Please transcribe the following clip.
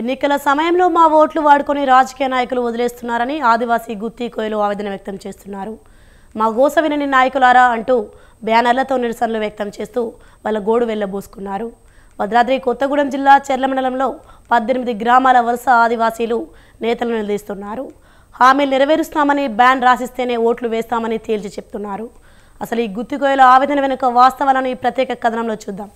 ఎన్నికల సమయంలో మా ఓట్లు వాడుకొని రాజకీయ నాయకులు వదిలేస్తున్నారని ఆదివాసీ గుత్తి కోయలు ఆవేదన వ్యక్తం చేస్తున్నారు మా గోస వినని నాయకులారా అంటూ బ్యానర్లతో నిరసనలు వ్యక్తం చేస్తూ వాళ్ళ గోడు వెళ్ళబోసుకున్నారు భద్రాద్రి కొత్తగూడెం జిల్లా చెర్ల మండలంలో పద్దెనిమిది గ్రామాల వలస ఆదివాసీలు నేతలు నిలదీస్తున్నారు హామీ నెరవేరుస్తామని బ్యాన్ రాసిస్తేనే ఓట్లు వేస్తామని తేల్చి చెప్తున్నారు అసలు ఈ గుత్తికోయల ఆవేదన వెనుక వాస్తవాలను ఈ ప్రత్యేక కథనంలో చూద్దాం